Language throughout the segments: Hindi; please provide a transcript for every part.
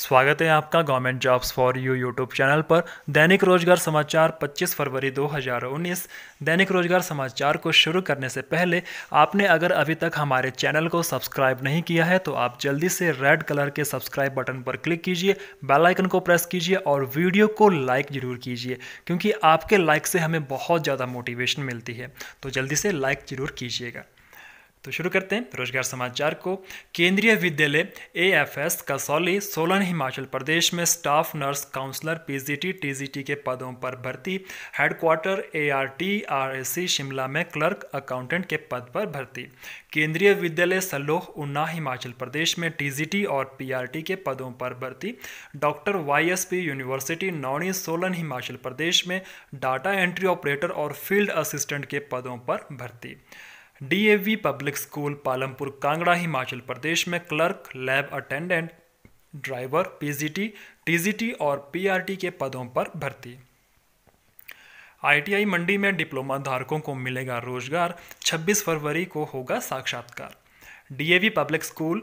स्वागत है आपका government jobs for you YouTube channel पर दैनिक रोजगार समाचार 25 फरवरी 2019 दैनिक रोजगार समाचार को शुरू करने से पहले आपने अगर अभी तक हमारे चैनल को सब्सक्राइब नहीं किया है तो आप जल्दी से रेड कलर के सब्सक्राइब बटन पर क्लिक कीजिए बेल आइकन को प्रेस कीजिए और वीडियो को लाइक ज़रूर कीजिए क्योंकि आपके लाइक से हमें बहुत ज़्यादा मोटिवेशन मिलती है तो जल्दी से लाइक ज़रूर कीजिएगा तो शुरू करते हैं रोजगार समाचार को Kendriya Vidyalaya A F S Kasauli Solan Himachal Pradesh में staff nurse counsellor PGT TGT के पदों पर भर्ती हेडक्वार्टर एस सी शिमला में क्लर्क अकाउंटेंट के पद पर भर्ती केंद्रीय विद्यालय सलोह उन्ना हिमाचल प्रदेश में टीजीटी और पीआरटी के पदों पर भर्ती doctor YSP university Nauni Solan Himachal Pradesh में डाटा एंट्री ऑपरेटर और फील्ड असिस्टेंट के पदों पर भर्ती DAV public school Palampur Kangra Himachal Pradesh में clerk lab attendant driver PGT, TGT और पीआरटी के पदों पर भर्ती आईटीआई मंडी में डिप्लोमा धारकों को मिलेगा रोजगार 26 फरवरी को होगा साक्षात्कार DAV public school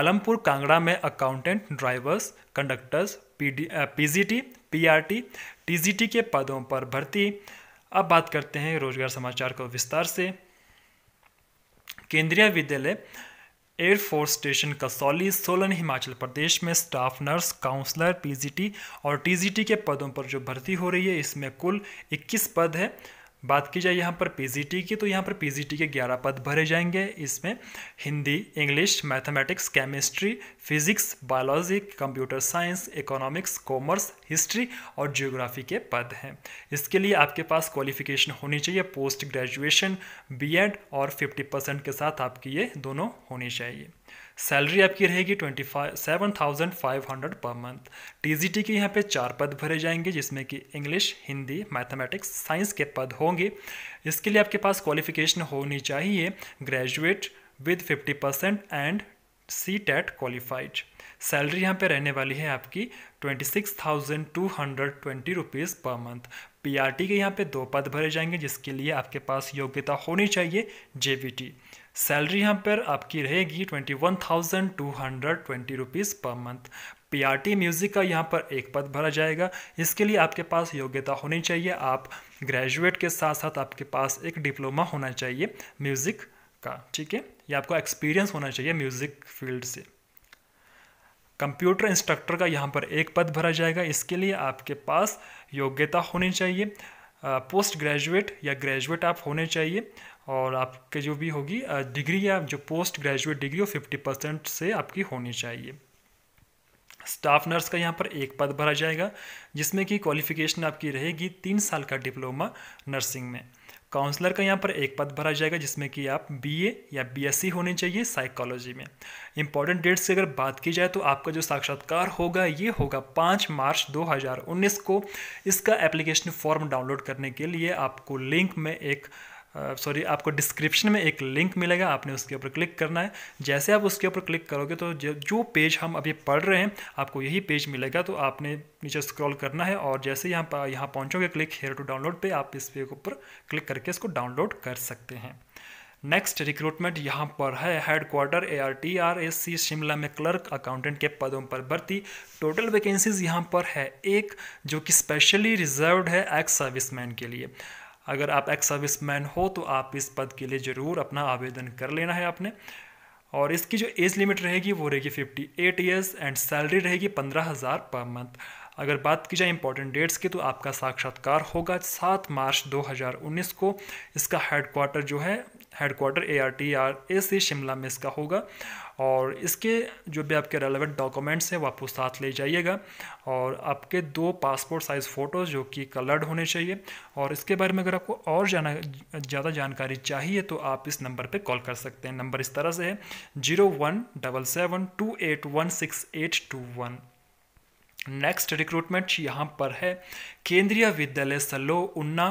Alampur Kangra में accountant drivers conductors PGT PRT TGT के पदों पर भर्ती अब बात करते हैं रोजगार समाचार को विस्तार से केंद्रीय विद्यालय एयरफोर्स स्टेशन कसौली सोलन हिमाचल प्रदेश में स्टाफ नर्स काउंसलर पीजीटी और टीजीटी के पदों पर जो भर्ती हो रही है इसमें कुल 21 पद है बात की जाए यहाँ पर पीजीटी की तो यहाँ पर पीजीटी के 11 पद भरे जाएंगे इसमें Hindi English mathematics chemistry physics biology computer science economics commerce history और जियोग्राफी के पद हैं इसके लिए आपके पास क्वालिफिकेशन होनी चाहिए पोस्ट ग्रेजुएशन बीएड और 50 परसेंट के साथ आपकी ये दोनों होनी चाहिए सैलरी आपकी रहेगी twenty five seven thousand five hundred per month TGT के यहाँ पे चार पद भरे जाएंगे जिसमें कि इंग्लिश हिंदी मैथमेटिक्स साइंस के पद होंगे इसके लिए आपके पास क्वालिफिकेशन होनी चाहिए graduate with fifty percent and C TET qualified salary यहाँ पे रहने वाली है आपकी twenty six thousand two hundred twenty rupees per month PRT के यहाँ पे दो पद भरे जाएंगे जिसके लिए आपके पास योग्यता होनी चाहिए जेबीटी सैलरी यहाँ पर आपकी रहेगी twenty one thousand two hundred twenty rupees per month PRT music का यहाँ पर एक पद भरा जाएगा इसके लिए आपके पास योग्यता होनी चाहिए आप ग्रेजुएट के साथ साथ आपके पास एक डिप्लोमा होना चाहिए म्यूज़िक का ठीक है या आपको एक्सपीरियंस होना चाहिए म्यूज़िक फील्ड से कंप्यूटर इंस्ट्रक्टर का यहाँ पर एक पद भरा जाएगा इसके लिए आपके पास योग्यता होनी चाहिए पोस्ट ग्रेजुएट या ग्रेजुएट आप होने चाहिए और आपके जो भी होगी डिग्री या जो पोस्ट ग्रेजुएट डिग्री हो फिफ्टी परसेंट से आपकी होनी चाहिए स्टाफ नर्स का यहाँ पर एक पद भरा जाएगा जिसमें कि क्वालिफिकेशन आपकी रहेगी तीन साल का डिप्लोमा नर्सिंग में काउंसलर का यहाँ पर एक पद भरा जाएगा जिसमें कि आप बीए या बीएससी होने चाहिए साइकोलॉजी में इंपॉर्टेंट डेट्स की अगर बात की जाए तो आपका जो साक्षात्कार होगा ये होगा पाँच मार्च 2019 को इसका एप्लीकेशन फॉर्म डाउनलोड करने के लिए आपको लिंक में एक सॉरी आपको डिस्क्रिप्शन में एक लिंक मिलेगा आपने उसके ऊपर क्लिक करना है जैसे आप उसके ऊपर क्लिक करोगे तो जो पेज हम अभी पढ़ रहे हैं आपको यही पेज मिलेगा तो आपने नीचे स्क्रॉल करना है और जैसे यहाँ यहाँ पहुँचोगे क्लिक हेयर टू डाउनलोड पे आप इस पे ऊपर क्लिक करके इसको डाउनलोड कर सकते हैं नेक्स्ट रिक्रूटमेंट यहाँ पर है headquarter A R T R S C Shimla में क्लर्क अकाउंटेंट के पदों पर भर्ती टोटल वैकेंसीज यहाँ पर है एक जो कि स्पेशली रिजर्व है एक्स सर्विसमैन के लिए अगर आप एक्स सर्विस मैन हो तो आप इस पद के लिए ज़रूर अपना आवेदन कर लेना है आपने और इसकी जो एज लिमिट रहेगी वो रहेगी fifty eight years and salary रहेगी पंद्रह हज़ार पर मंथ अगर बात की जाए इंपॉर्टेंट डेट्स की तो आपका साक्षात्कार होगा सात मार्च 2019 को इसका हेडक्वार्टर जो है headquarter A R T R A C Shimla में इसका होगा और इसके जो भी आपके रेलेवेंट डॉक्यूमेंट्स हैं वो आपको साथ ले जाइएगा और आपके दो पासपोर्ट साइज़ फ़ोटोज़ जो कि कलर्ड होने चाहिए और इसके बारे में अगर आपको और जाना ज़्यादा जानकारी चाहिए तो आप इस नंबर पर कॉल कर सकते हैं नंबर इस तरह से है zero one double seven two eight one six eight two one next recruitment यहाँ पर है केंद्रीय विद्यालय सलो उन्ना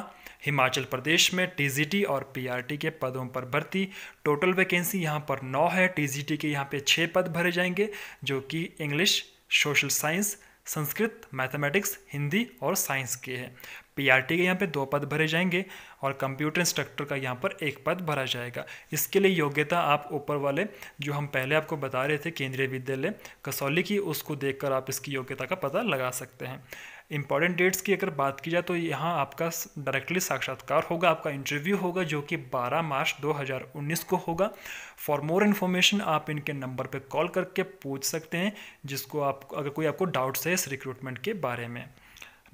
हिमाचल प्रदेश में टीजीटी और पीआरटी के पदों पर भर्ती टोटल वैकेंसी यहाँ पर नौ है टीजीटी के यहाँ पे छः पद भरे जाएंगे जो कि English social science Sanskrit mathematics Hindi और साइंस के हैं पीआरटी के यहाँ पे दो पद भरे जाएंगे और कंप्यूटर इंस्ट्रक्टर का यहाँ पर एक पद भरा जाएगा इसके लिए योग्यता आप ऊपर वाले जो हम पहले आपको बता रहे थे केंद्रीय विद्यालय कसौली की उसको देखकर आप इसकी योग्यता का पता लगा सकते हैं इंपॉर्टेंट डेट्स की अगर बात की जाए तो यहाँ आपका डायरेक्टली साक्षात्कार होगा आपका इंटरव्यू होगा जो कि 12 मार्च 2019 को होगा फॉर मोर इन्फॉर्मेशन आप इनके नंबर पर कॉल करके पूछ सकते हैं जिसको आप अगर कोई आपको डाउट्स है इस रिक्रूटमेंट के बारे में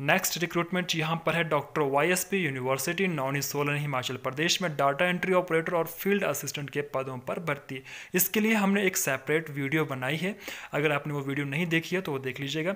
नेक्स्ट रिक्रूटमेंट यहाँ पर है doctor YSP university Nauni Solan Himachal Pradesh में डाटा एंट्री ऑपरेटर और फील्ड असिस्टेंट के पदों पर भर्ती इसके लिए हमने एक सेपरेट वीडियो बनाई है अगर आपने वो वीडियो नहीं देखी है तो वो देख लीजिएगा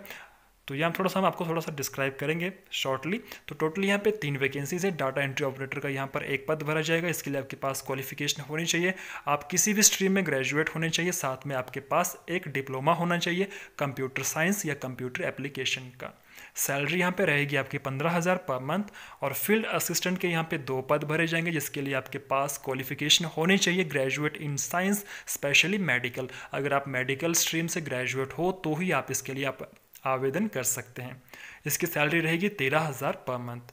तो यहाँ थोड़ा सा हम आपको थोड़ा सा डिस्क्राइब करेंगे शॉर्टली तो टोटली यहाँ पे तीन वैकेंसीज है डाटा एंट्री ऑपरेटर का यहाँ पर एक पद भरा जाएगा इसके लिए आपके पास क्वालिफिकेशन होनी चाहिए आप किसी भी स्ट्रीम में ग्रेजुएट होने चाहिए साथ में आपके पास एक डिप्लोमा होना चाहिए कंप्यूटर साइंस या कंप्यूटर एप्लीकेशन का सैलरी यहाँ पे रहेगी आपकी पंद्रह हज़ार पर मंथ और फील्ड असिस्टेंट के यहाँ पे दो पद भरे जाएंगे जिसके लिए आपके पास क्वालिफिकेशन होनी चाहिए graduate in science specially medical अगर आप मेडिकल स्ट्रीम से ग्रेजुएट हो तो ही आप इसके लिए आप आवेदन कर सकते हैं इसकी सैलरी रहेगी तेरह हज़ार पर मंथ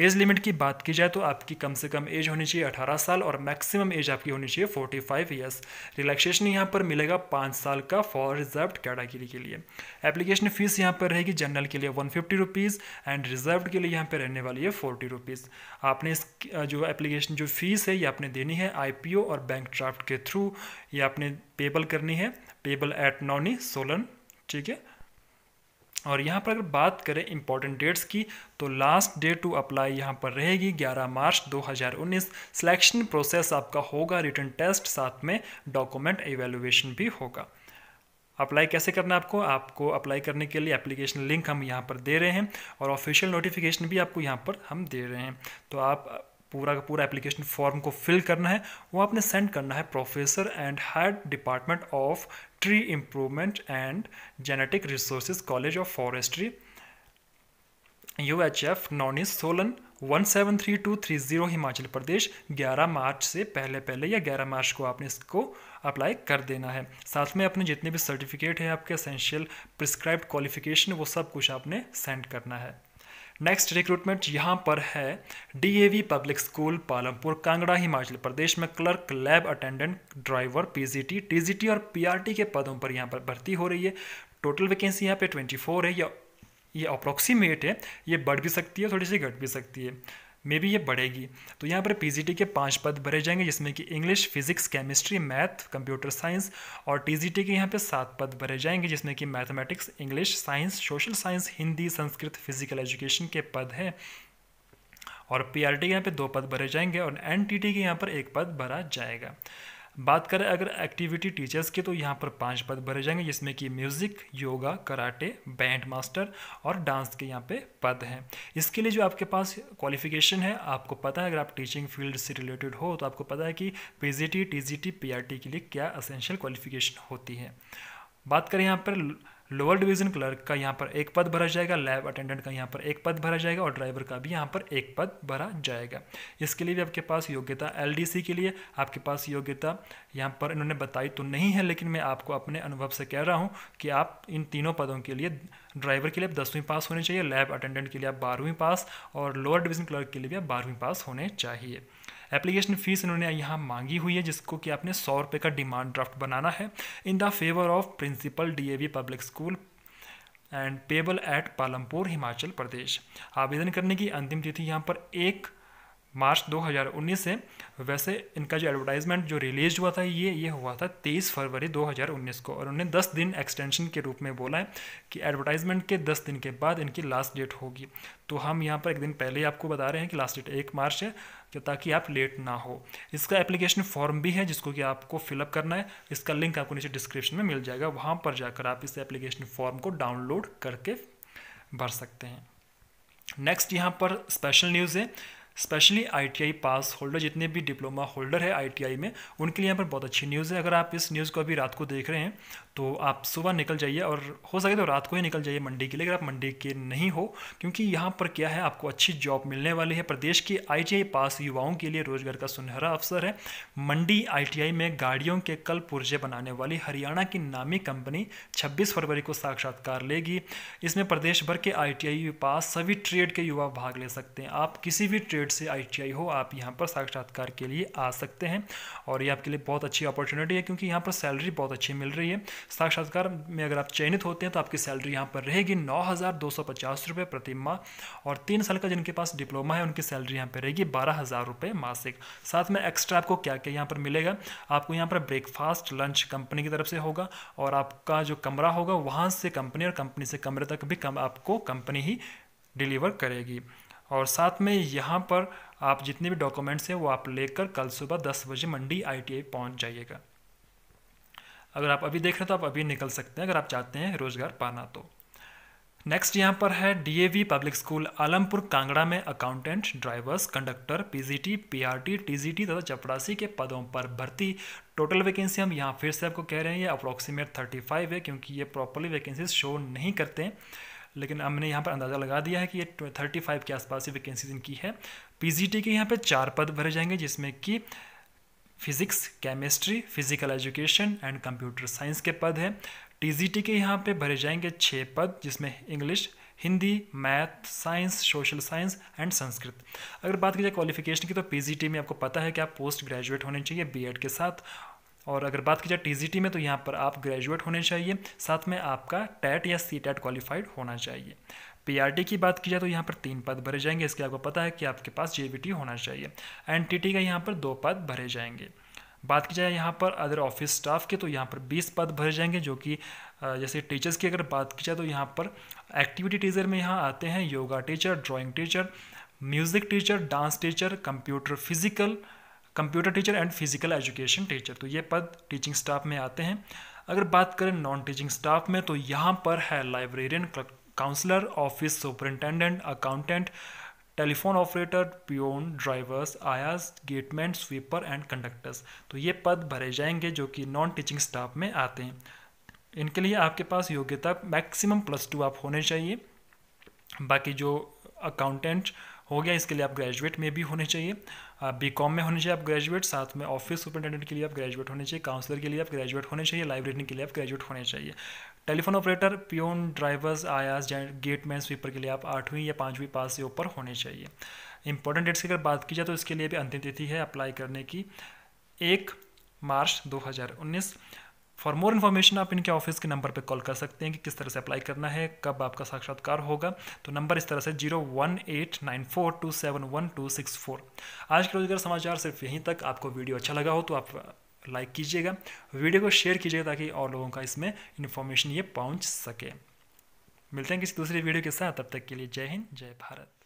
एज लिमिट की बात की जाए तो आपकी कम से कम एज होनी चाहिए 18 साल और मैक्सिमम एज आपकी होनी चाहिए 45 फाइव ईयर्स रिलैक्सेशन यहाँ पर मिलेगा पाँच साल का फॉर रिजर्व कैटागिरी के लिए एप्लीकेशन फीस यहाँ पर रहेगी जनरल के लिए one fifty rupees and reserve के लिए यहाँ पर रहने वाली है फोर्टी रुपीज़ आपने इस जो एप्लीकेशन जो फीस है ये आपने देनी है आई और बैंक ड्राफ्ट के थ्रू ये आपने पेबल करनी है पेबल एट नॉनी सोलन ठीक है और यहाँ पर अगर बात करें इम्पॉर्टेंट डेट्स की तो लास्ट डेट टू अप्लाई यहाँ पर रहेगी 11 मार्च 2019 सिलेक्शन प्रोसेस आपका होगा रिटर्न टेस्ट साथ में डॉक्यूमेंट एवेल्युएशन भी होगा अप्लाई कैसे करना है आपको आपको अप्लाई करने के लिए एप्लीकेशन लिंक हम यहाँ पर दे रहे हैं और ऑफिशियल नोटिफिकेशन भी आपको यहाँ पर हम दे रहे हैं तो आप पूरा का पूरा एप्लीकेशन फॉर्म को फिल करना है वो आपने सेंड करना है professor and head department of Tree Improvement and Genetic Resources College of Forestry, UHF, नॉनिस Solan one seven three three two zero Himachal Pradesh ग्यारह मार्च से पहले पहले या ग्यारह मार्च को आपने इसको अप्लाई कर देना है साथ में अपने जितने भी सर्टिफिकेट हैं आपके असेंशियल प्रिस्क्राइब्ड क्वालिफिकेशन वो सब कुछ आपने सेंड करना है नेक्स्ट रिक्रूटमेंट यहाँ पर है DAV public school Palampur Kangra Himachal Pradesh में clerk lab attendant driver PGT TGT और पीआरटी के पदों पर यहाँ पर भर्ती हो रही है टोटल वैकेंसी यहाँ पे 24 है या ये अप्रोक्सीमेट है ये बढ़ भी सकती है थोड़ी सी घट भी सकती है में भी ये बढ़ेगी तो यहाँ पर पीजीटी के पाँच पद भरे जाएंगे जिसमें कि English physics chemistry math computer science और टीजीटी के यहाँ पे सात पद भरे जाएंगे जिसमें कि mathematics English science social science Hindi Sanskrit physical education के पद हैं और पीआरटी के यहाँ पे दो पद भरे जाएंगे और एनटीटी के यहाँ पर एक पद भरा जाएगा बात करें अगर एक्टिविटी टीचर्स की तो यहाँ पर पांच पद भरे जाएंगे जिसमें कि music yoga karate band master और डांस के यहाँ पे पद हैं इसके लिए जो आपके पास क्वालिफिकेशन है आपको पता है अगर आप टीचिंग फील्ड से रिलेटेड हो तो आपको पता है कि पी जी टी के लिए क्या असेंशियल क्वालिफिकेशन होती है बात करें यहाँ पर लोअर डिवीजन क्लर्क का यहाँ पर एक पद भरा जाएगा लैब अटेंडेंट का यहाँ पर एक पद भरा जाएगा और ड्राइवर का भी यहाँ पर एक पद भरा जाएगा इसके लिए भी आपके पास योग्यता एल के लिए आपके पास योग्यता यहाँ पर इन्होंने बताई तो नहीं है लेकिन मैं आपको अपने अनुभव से कह रहा हूँ कि आप इन तीनों पदों के लिए ड्राइवर के लिए आप दसवीं पास होने चाहिए लैब अटेंडेंट के लिए आप बारहवीं पास और लोअर डिवीजन क्लर्क के लिए भी आप बारहवीं पास होने चाहिए एप्लीकेशन फीस इन्होंने यहाँ मांगी हुई है जिसको कि आपने सौ रुपये का डिमांड ड्राफ्ट बनाना है in the favour of principal DAV public school and payable at Palampur Himachal Pradesh आवेदन करने की अंतिम तिथि यहाँ पर एक मार्च 2019 से वैसे इनका जो एडवर्टाइजमेंट जो रिलीज हुआ था ये ये हुआ था 23 फरवरी 2019 को और उन्हें 10 दिन एक्सटेंशन के रूप में बोला है कि एडवर्टाइजमेंट के 10 दिन के बाद इनकी लास्ट डेट होगी तो हम यहाँ पर एक दिन पहले ही आपको बता रहे हैं कि लास्ट डेट एक मार्च है ताकि आप लेट ना हो इसका एप्लीकेशन फॉर्म भी है जिसको कि आपको फिलअप करना है इसका लिंक आपको नीचे डिस्क्रिप्शन में मिल जाएगा वहाँ पर जाकर आप इस एप्लीकेशन फॉर्म को डाउनलोड करके भर सकते हैं नेक्स्ट यहाँ पर स्पेशल न्यूज़ है स्पेशली आईटीआई पास होल्डर जितने भी डिप्लोमा होल्डर है आईटीआई में उनके लिए यहाँ पर बहुत अच्छी न्यूज़ है अगर आप इस न्यूज़ को अभी रात को देख रहे हैं तो आप सुबह निकल जाइए और हो सके तो रात को ही निकल जाइए मंडी के लिए अगर आप मंडी के नहीं हो क्योंकि यहाँ पर क्या है आपको अच्छी जॉब मिलने वाली है प्रदेश के आईटीआई पास युवाओं के लिए रोजगार का सुनहरा अवसर है मंडी आईटीआई में गाड़ियों के कल पुर्जे बनाने वाली हरियाणा की नामी कंपनी छब्बीस फरवरी को साक्षात्कार लेगी इसमें प्रदेश भर के आई पास सभी ट्रेड के युवा भाग ले सकते हैं आप किसी भी ट्रेड से आई हो आप यहाँ पर साक्षात्कार के लिए आ सकते हैं और ये आपके लिए बहुत अच्छी अपॉर्चुनिटी है क्योंकि यहाँ पर सैलरी बहुत अच्छी मिल रही है साक्षात्कार में अगर आप चयनित होते हैं तो आपकी सैलरी यहाँ पर रहेगी नौ हज़ार दो सौ पचास रुपये प्रति माह और तीन साल का जिनके पास डिप्लोमा है उनकी सैलरी यहाँ पर रहेगी बारह हज़ार रुपये मासिक साथ में एक्स्ट्रा आपको क्या क्या यहाँ पर मिलेगा आपको यहाँ पर ब्रेकफास्ट लंच कंपनी की तरफ से होगा और आपका जो कमरा होगा वहाँ से कंपनी और कंपनी से कमरे तक भी कम आपको कंपनी ही डिलीवर करेगी और साथ में यहाँ पर आप जितने भी डॉक्यूमेंट्स हैं वो आप लेकर कल सुबह दस बजे मंडी आईटीआई पहुँच जाइएगा अगर आप अभी देख रहे हो तो आप अभी निकल सकते हैं अगर आप चाहते हैं रोज़गार पाना तो नेक्स्ट यहाँ पर है DAV public school Alampur Kangra में accountant drivers conductor PGT PRT TGT तथा चपरासी के पदों पर भर्ती टोटल वैकेंसी हम यहाँ फिर से आपको कह रहे हैं ये अप्रॉक्सीमेट फाइव है क्योंकि ये प्रॉपरली वैकेंसीज शो नहीं करते हैं लेकिन हमने यहाँ पर अंदाज़ा लगा दिया है कि ये थर्टी के आसपास ही वैकेंसीज इनकी है पी के यहाँ पर चार पद भरे जाएंगे जिसमें कि physics chemistry physical education and computer science के पद हैं टी के यहाँ पे भरे जाएंगे छः पद जिसमें English Hindi math science social science and Sanskrit अगर बात की जाए क्वालिफिकेशन की तो पी में आपको पता है कि आप पोस्ट ग्रेजुएट होने चाहिए बी के साथ और अगर बात की जाए टी में तो यहाँ पर आप ग्रेजुएट होने चाहिए साथ में आपका टैट या सी टैट क्वालिफाइड होना चाहिए पीआरटी की बात की जाए तो यहाँ पर तीन पद भरे जाएंगे इसके आपको पता है कि आपके पास जे होना चाहिए एनटीटी का यहाँ पर दो पद भरे जाएंगे बात की जाए यहाँ पर अदर ऑफिस स्टाफ के तो यहाँ पर 20 पद भरे जाएंगे जो कि जैसे टीचर्स की अगर बात की जाए तो यहाँ पर एक्टिविटी टीचर में यहाँ आते हैं yoga teacher drawing teacher music teacher dance teacher computer physical computer teacher and physical education teacher तो ये पद टीचिंग स्टाफ में आते हैं अगर बात करें नॉन टीचिंग स्टाफ में तो यहाँ पर है librarian counsellor office superintendent accountant telephone operator peon drivers आयास गेटमैन स्वीपर एंड कंडक्टर्स तो ये पद भरे जाएंगे जो कि नॉन टीचिंग स्टाफ में आते हैं इनके लिए आपके पास योग्यता मैक्सिमम प्लस टू आप होने चाहिए बाकी जो अकाउंटेंट हो गया इसके लिए आप ग्रेजुएट में भी होने चाहिए बी कॉम में होने चाहिए आप ग्रेजुएट साथ में ऑफिस सुपरिटेंडेंट के लिए आप ग्रेजुएट होने चाहिए काउंसलर के लिए आप ग्रेजुएट होने चाहिए लाइब्रेरी के लिए आप ग्रेजुएट होने चाहिए टेलीफोन ऑपरेटर प्योन ड्राइवर्स आयास गेटमैन स्वीपर के लिए आप आठवीं या पाँचवीं पास से ऊपर होने चाहिए इंपॉर्टेंट डेट्स की अगर बात की जाए तो इसके लिए भी अंतिम तिथि है अप्लाई करने की एक मार्च 2019 फॉर मोर इन्फॉर्मेशन आप इनके ऑफिस के नंबर पर कॉल कर सकते हैं कि किस तरह से अप्लाई करना है कब आपका साक्षात्कार होगा तो नंबर इस तरह से zero one eight nine four two seven one two six four आज के रोजगार समाचार सिर्फ यहीं तक आपको वीडियो अच्छा लगा हो तो आप लाइक कीजिएगा वीडियो को शेयर कीजिएगा ताकि और लोगों का इसमें इन्फॉर्मेशन ये पहुंच सके मिलते हैं किसी दूसरे वीडियो के साथ तब तक के लिए जय हिंद जय भारत